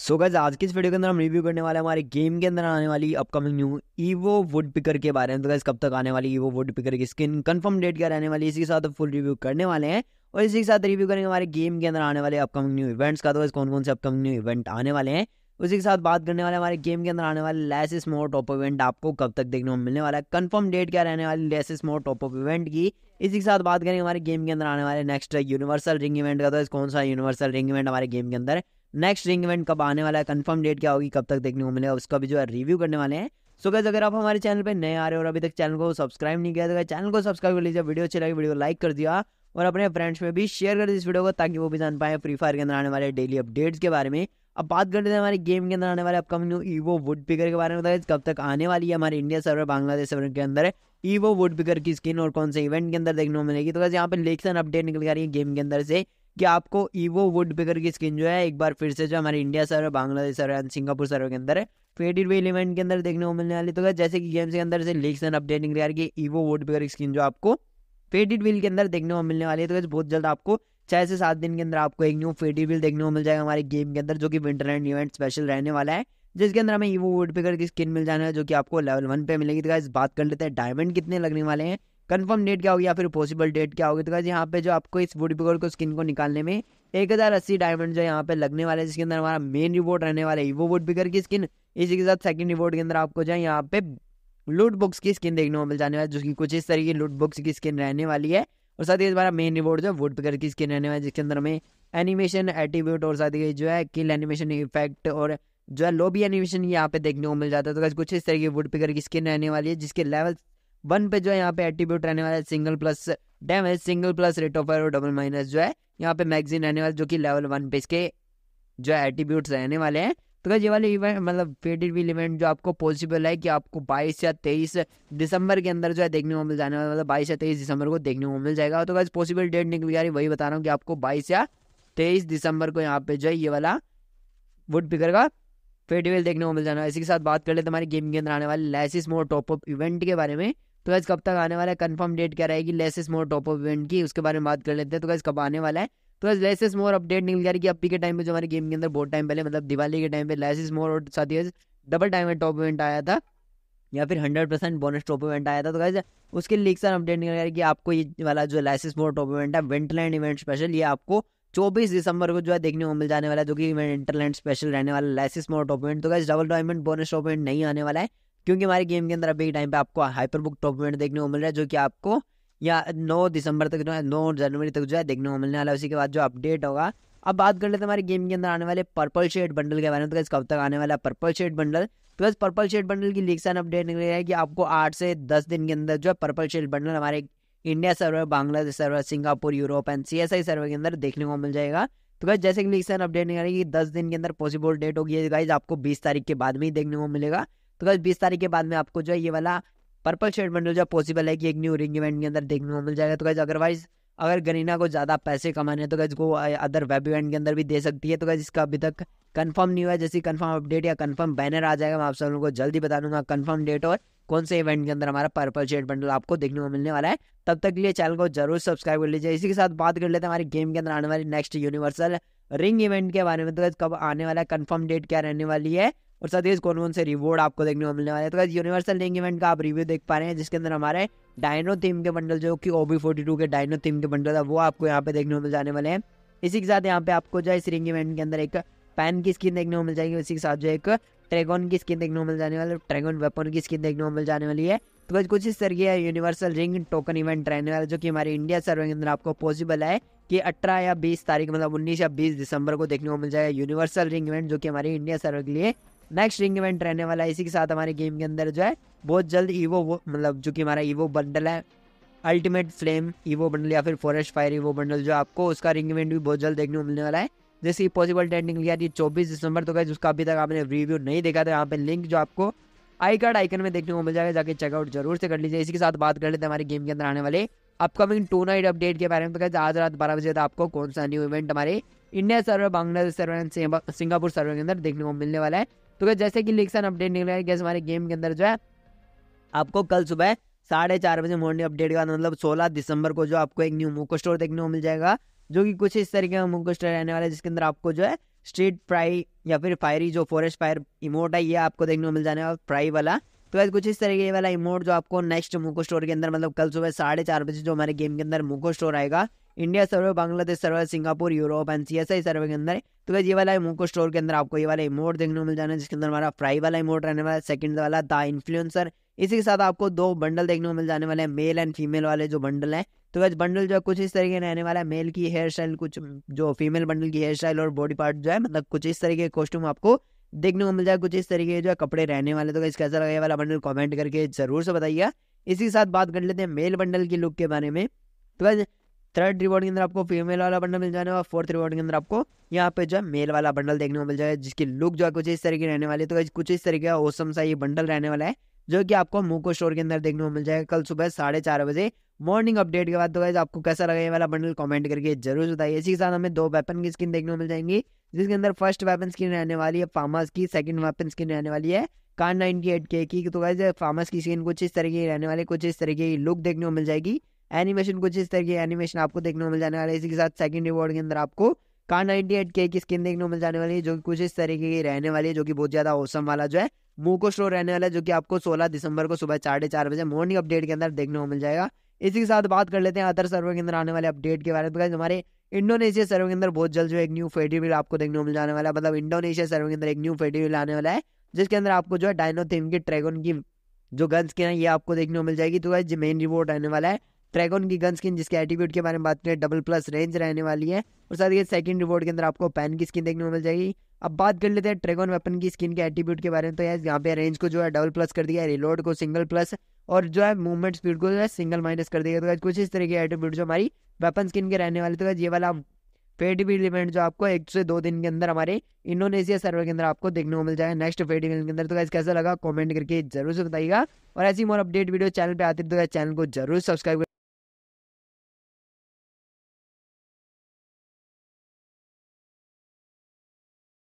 सो गज आज की इस वीडियो के अंदर हम रिव्यू करने वाले हमारे गेम के अंदर आने वाली upcoming new evo woodpecker के बारे में तो गज कब तक आने वाली ईवो वुड पिकर की स्किन कंफर्म डेट क्या रहने वाली इसी के साथ फुल रिव्यू करने वाले हैं और इसी के साथ रिव्यू करेंगे हमारे गेम के अंदर आने वाले अपकमिंग न्यू इवेंट्स का तो कौन कौन से अपकमिंग न्यू इवेंट आने वाले हैं उसी के साथ बात करने वाले हमारे गेम के अंदर आने वाले लेसिस मोर टॉप इवेंट आपको कब तक देखने को मिलने वाला है कंफर्म डेट क्या रहने वाली licence more top of event की इसी के साथ बात करेंगे हमारे गेम के अंदर आने वाले नेक्स्ट यूनिवर्सल रिंग इवेंट का तो कौन सा यूनिवर्सल रिंग इवेंट हमारे गेम के अंदर नेक्स्ट रिंग इवेंट कब आने वाला है कंफर्म डेट क्या होगी कब तक देखने को मिलेगा उसका भी जो है रिव्यू करने वाले हैं सो so गैस अगर आप हमारे चैनल पे नए आ रहे हो और अभी तक चैनल को सब्सक्राइब नहीं किया तो चैनल को सब्सक्राइब कर लीजिए वीडियो अच्छी लगी वीडियो लाइक कर दिया और अपने फ्रेंड्स में भी शेयर कर दी इस वीडियो को ताकि वो भी जान पाए फ्री फायर के अंदर आने वाले डेली अपडेट्स के बारे में अब बात करते हैं हमारे गेम के अंदर आने वाले upcoming new evo woodpecker के बारे में बताया कब तक आने वाली है हमारे इंडिया सर्वर बांग्लादेश सर्वर के अंदर ईवो वुड पिकर की स्किन और कौन से इवेंट के अंदर देखने को मिलेगी तो बस यहाँ पे लेक्शन अपडेट निकल कर रही है गेम के अंदर से कि आपको ईवो वुड पिकर की स्किन जो है एक बार फिर से जो हमारे India server Bangladesh server and Singapore server के अंदर है फेडेड वेल इवेंट के अंदर देखने को मिलने वाली तो जैसे कि गेम्स के अंदर से लीक्स एंड अपडेट निकल रही है ईवो वुड पिकर की स्किन जो आपको फेडेड विल के अंदर देखने को मिलने वाली है तो बहुत जल्द आपको छह से सात दिन के अंदर आपको एक न्यू फेटी बिल देखने को मिल जाएगा हमारे गेम के अंदर जो कि विंटरलैंड इवेंट स्पेशल रहने वाला है जिसके अंदर हमें ईवो वुड पिकर की स्किन मिल जाना है जो कि आपको लेवल वन पे मिलेगी तो गाइज बात कर लेते हैं डायमंड कितने लगने वाले हैं कंफर्म डेट क्या होगी या फिर पॉसिबल डेट क्या होगी तो गाइज यहाँ पे जो आपको इस वुड पिकर को स्किन को निकालने में एक हज़ार अस्सी डायमंड जो यहाँ पे लगने वाले हैं जिसके अंदर हमारा मेन रिवॉर्ड रहने वाला है ईवो वुड पिकर की स्किन इसी के साथ सेकंड रिवॉर्ड के अंदर आपको जो है यहाँ पे लूट बुक्स की स्किन देखने को मिल जाने वाली है जो कि कुछ इस तरीके की लूट बुक्स की स्किन रहने वाली है और साथ ही हमारा मेन रिवॉर्ड जो है वुड पिकर की स्किन रहने वाली है जिसके अंदर हमें एनिमेशन एटीब्यूट और साथ ही जो है किल एनिमेशन इफेक्ट और जो है लोबी एनिमेशन यहाँ पे देखने को मिल जाता है तो कुछ इस तरह की वुड पिकर की स्किन रहने वाली है जिसके लेवल वन पे जो है यहाँ पे एटीब्यूट रहने वाला है single plus damage single plus rate of fire और डबल माइनस जो है यहाँ पे मैगजीन रहने वाले जो कि लेवल वन पे इसके जो है एटीब्यूट रहने वाले हैं तो ये वाले इवेंट मतलब पेडिड बिल इवेंट जो आपको पॉसिबल है कि आपको 22 या 23 दिसंबर के अंदर जो है देखने को मिल जाने वाला मतलब 22 या 23 दिसंबर को देखने को मिल जाएगा तो गज पॉसिबल डेट निकल गया वही बता रहा हूँ कि आपको 22 या 23 दिसंबर को यहाँ पे जो है ये वाला वुड पिकर का फेडवेल देखने को मिल जाना है इसी के साथ बात कर लेते हमारे गेम के अंदर आने वाले licence more top up event के बारे में तो गैस कब तक आने वाला है कंफर्म डेट क्या रहेगी licence more top up event की उसके बारे में बात कर लेते हैं तो कैसे कब आने वाला है तो लेस इज मोर अपडेट निकल गया कि अभी के टाइम पे जो हमारे गेम के अंदर बहुत टाइम पहले मतलब दिवाली के टाइम पे इज मोर और साथ ही डबल टाइम में टॉप इवेंट आया था या फिर hundred percent bonus top event आया था तो गाइज उसके लिए सर अपडेट निकल गया कि आपको ये वाला जो लाइसेंस मोर टॉप इवेंट है विंटरलैंड इवेंट स्पेशल ये आपको चौबीस दिसंबर को जो है देखने को मिल जाने वाला है जो कि विंटरलैंड स्पेशल रहने वाला लाइसेंस मोर टॉप इवेंट तो guys double diamond bonus top event नहीं आने वाला है क्योंकि हमारे गेम के अंदर अभी टाइम पे आपको हाइपर बुक टॉप इवेंट देखने को मिल रहा है जो कि आपको या नौ दिसंबर तक जो है नौ जनवरी तक जो है देखने को मिलने वाला है उसी के बाद जो अपडेट होगा अब बात कर लेते हैं हमारे गेम के अंदर आने वाले पर्पल शेड बंडल के बारे में तो कब तक आने वाला पर्पल शेड बंडल तो बस पर्पल शेड बंडल की लीक्स अपडेट निकल है कि आपको आठ से दस दिन के अंदर जो है पर्पल शेड बंडल हमारे India server Bangladesh server Singapore Europe and C S I server के अंदर देखने को मिल जाएगा तो गाइज जैसे कि लीक्स अपडेट निकल कि दस दिन के अंदर पॉसिबल डेट होगी गाइज आपको बीस तारीख के बाद में ही देखने को मिलेगा तो गाइज बीस तारीख के बाद में आपको जो है ये वाला पर्पल शेड बंडल जो पॉसिबल है कि एक न्यू रिंग इवेंट के अंदर देखने को मिल जाएगा तो गैज अदरवाइज अगर गरीना को ज़्यादा पैसे कमाने हैं तो गैज को अदर वेब इवेंट के अंदर भी दे सकती है तो गैज इसका अभी तक कंफर्म नहीं हुआ है जैसे कंफर्म अपडेट या कंफर्म बैनर आ जाएगा मैं आप सब लोगों को जल्दी बता दूंगा कंफर्म डेट और कौन से इवेंट के अंदर हमारा पर्पल शेड बंडल आपको देखने को मिलने वाला है तब तक के लिए चैनल को जरूर सब्सक्राइब कर लीजिए इसी के साथ बात कर लेते हैं हमारे गेम के अंदर आने वाली नेक्स्ट यूनिवर्सल रिंग इवेंट के बारे में तो कब आने वाला है कन्फर्म डेट क्या रहने वाली है और साथ ही कौन कौन से रिवॉर्ड आपको देखने को मिलने वाले हैं तो यूनिवर्सल लिंक इवेंट का आप रिव्यू देख पा रहे हैं जिसके अंदर हमारे डायनो थीम के बंडल जो कि ओबी फोर्टी टू के डायनो थीम के बंडल था वो आपको यहाँ पे देखने को मिल जाने वाले हैं इसी के साथ यहाँ पे आपको जो है इस रिंग इवेंट के अंदर एक पैन की स्किन देखने को मिल जाएगी उसी के साथ जो एक ट्रैगन की स्किन देखने को मिल जाने वाली ट्रैगन वेपन की स्किन देखने को मिल जाने वाली है तो बस कुछ इस तरीके का यूनिवर्सल रिंग टोकन इवेंट रहने वाला जो कि हमारे इंडिया सर्वे के अंदर आपको पॉसिबल है कि 18 या 20 तारीख मतलब 19 या 20 दिसंबर को देखने को मिल जाएगा यूनिवर्सल रिंग इवेंट जो कि हमारे इंडिया सर्वे के लिए नेक्स्ट रिंग इवेंट रहने वाला है इसी के साथ हमारे गेम के अंदर जो है बहुत जल्द ईवो मतलब जो कि हमारा ईवो बंडल है अल्टीमेट फ्लेम ईवो बंडल या फिर फॉरेस्ट फायर ईवो बंडल जो आपको उसका रिंग इवेंट भी बहुत जल्द देखने को मिलने वाला है जैसे पॉसिबल डेट निकल गया थी चौबीस दिसंबर तो गए जिसका अभी तक आपने रिव्यू नहीं देखा था यहाँ पे लिंक जो आपको आई कार्ड आइकन में देखने को मिल जाएगा जाके चेकआउट जरूर से कर लीजिए इसी के साथ बात कर लेते हैं हमारे गेम के अंदर आने वाले अपकमिंग टू नाइट अपडेट के बारे में तो आज रात बारह बजे तक आपको कौन सा न्यू इवेंट हमारे India server Bangladesh server and Singapore server के अंदर देखने को मिलने वाला है तो क्या जैसे कि लिक्सन अपडेट निकल गया हमारे गेम के अंदर जो है आपको कल सुबह साढ़े चार बजे मॉर्निंग अपडेट के बाद मतलब सोलह दिसंबर को जो आपको एक न्यू मोको स्टोर देखने को मिल जाएगा जो कि कुछ इस तरीके का मोको स्टोर रहने वाला है जिसके अंदर आपको जो है स्ट्रीट फ्राई या फिर फायरी जो फॉरेस्ट फायर इमोट है ये आपको देखने को मिल जाने वाला फ्राई वाला तो वैसे कुछ इस तरीके वाला इमोट जो आपको नेक्स्ट मोको स्टोर के अंदर मतलब कल सुबह साढ़े चार बजे जो हमारे गेम के अंदर मोको स्टोर आएगा India server Bangladesh server Singapore Europe and C S I server के अंदर तो ये वाला मोको स्टोर के अंदर आपको ये वाला इमोट देखने को मिल जाना है जिसके अंदर हमारा फ्राई वाला इमोट रहने वाला है सेकंड वाला द इन्फ्लुएंसर इसी के साथ आपको दो बंडल देखने को मिल जाने वाले हैं मेल एंड फीमेल वाले जो बंडल है तो वैसे बंडल जो है कुछ इस तरीके रहने वाला है मेल की हेयर स्टाइल कुछ जो फीमेल बंडल की हेयर स्टाइल और बॉडी पार्ट जो है मतलब कुछ इस तरीके कॉस्ट्यूम आपको देखने को मिल जाए कुछ इस तरीके जो है कपड़े रहने वाले तो कैसा लगा ये वाला बंडल कमेंट करके जरूर से बताइए इसी के साथ बात कर लेते हैं मेल बंडल की लुक के बारे में तो वैसे थर्ड रिवॉर्ड के अंदर आपको फीमेल वाला बंडल मिल जाने और फोर्थ रिवॉर्ड के अंदर आपको यहाँ पे जो है मेल वाला बंडल देखने को मिल जाएगा जिसकी लुक जो है कुछ इस तरीके रहने वाली है तो कुछ इस तरीके का ओसम सा ये बंडल रहने वाला है जो कि आपको मोको स्टोर के अंदर देखने को मिल जाएगा कल सुबह साढ़े चार बजे मॉर्निंग अपडेट के बाद तो गाइज आपको कैसा लगा ये वाला बंडल कमेंट करके जरूर बताइए इसी के साथ हमें दो वेपन की स्किन देखने को मिल जाएंगी जिसके अंदर फर्स्ट वेपन स्किन रहने वाली है फार्मास की सेकंड वेपन स्किन रहने वाली है कार नाइन की एट के की तो गाइज फार्मास की स्किन कुछ इस तरीके की रहने वाली कुछ इस तरीके की लुक देखने को मिल जाएगी एनिमेशन कुछ इस तरह की एनिमेशन आपको देखने को मिल जाने वाला है इसी के साथ सेकंड रिवॉर्ड के अंदर आपको का नाइनटी एट के की स्किन देखने को मिल जाने वाली है जो कि कुछ इस तरीके की रहने वाली है जो कि बहुत ज्यादा औसम वाला जो है मोको स्टोर रहने वाला है जो कि आपको 16 दिसंबर को सुबह साढ़े चार बजे मॉर्निंग अपडेट के अंदर देखने को मिल जाएगा इसी के साथ बात कर लेते हैं अदर सर्वर के अंदर आने वाले अपडेट के बारे में हमारे इंडोनेशिया सर्वे के अंदर बहुत जल्द जो एक न्यू फेडिविल आपको देखने को मिल जाने वाला है मतलब इंडोनेशिया सर्वे के अंदर एक न्यू फेडिविल आने वाला है जिसके अंदर आपको जो है डायनो थीम की ट्रैगन की जो गन्स के है ये आपको देखने को मिल जाएगी तो मेन रिवॉर्ड रहने वाला है ट्रैगन की गन स्किन जिसके एटीट्यूड के बारे में बात करें डबल प्लस रेंज रहने वाली है और साथ ही सेकंड रिवॉर्ड के अंदर आपको पैन की स्किन देखने को मिल जाएगी अब बात कर लेते हैं ट्रेगन वेपन की स्किन के एटीट्यूड के बारे में तो यार यहाँ पे रेंज को जो है डबल प्लस कर दिया है रिलोड को सिंगल प्लस और जो है मूवमेंट स्पीड को जो है सिंगल माइनस कर दिया तो कुछ इस तरह के एटीट्यूड जो हमारी वेपन स्किन के रहने वाले तो ये वाला फेड बिल इवेंट जो आपको एक से दो दिन के अंदर हमारे इंडोनेशिया सर्वर के अंदर आपको देखने को मिल जाएगा नेक्स्ट फेड इवेंट के अंदर तो कैसा लगा कमेंट करके जरूर से बताइएगा और ऐसी मोर अपडेट वीडियो चैनल पे आती है तो चैनल को जरूर सब्सक्राइब